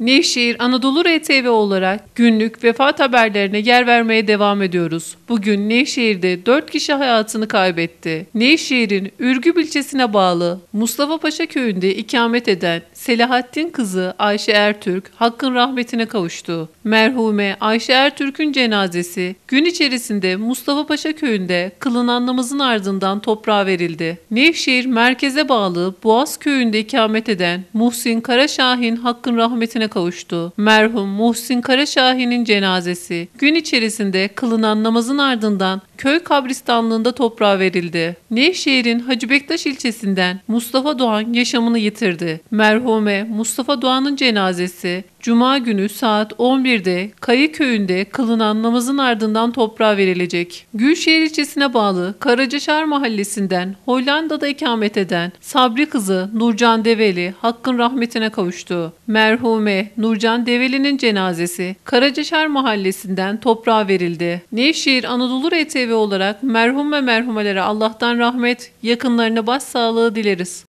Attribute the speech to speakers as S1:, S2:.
S1: Nevşehir Anadolu RTV olarak günlük vefat haberlerine yer vermeye devam ediyoruz. Bugün Nevşehir'de 4 kişi hayatını kaybetti. Nevşehir'in Ürgüp ilçesine bağlı Mustafa Paşa köyünde ikamet eden Selahattin kızı Ayşe Ertürk Hakk'ın rahmetine kavuştu. Merhume Ayşe Ertürk'ün cenazesi gün içerisinde Mustafa Paşa köyünde kılınan namazın ardından toprağa verildi. Nevşehir merkeze bağlı Boğaz köyünde ikamet eden Muhsin Karaşahin Hakk'ın rahmetine kavuştu. Merhum Muhsin Karaşahin'in cenazesi gün içerisinde kılınan namazın ardından köy kabristanlığında toprağa verildi. Nevşehir'in Hacı Bektaş ilçesinden Mustafa Doğan yaşamını yitirdi. Merhum merhume Mustafa Doğan'ın cenazesi Cuma günü saat 11'de Kayı köyünde kılınan namazın ardından toprağa verilecek. Gülşehir ilçesine bağlı Karacaşar mahallesinden Hollanda'da ikamet eden Sabri kızı Nurcan Develi Hakk'ın rahmetine kavuştu. Merhume Nurcan Develi'nin cenazesi Karacaşar mahallesinden toprağa verildi. Nevşehir Anadolu RTV olarak merhum ve merhumelere Allah'tan rahmet, yakınlarına başsağlığı dileriz.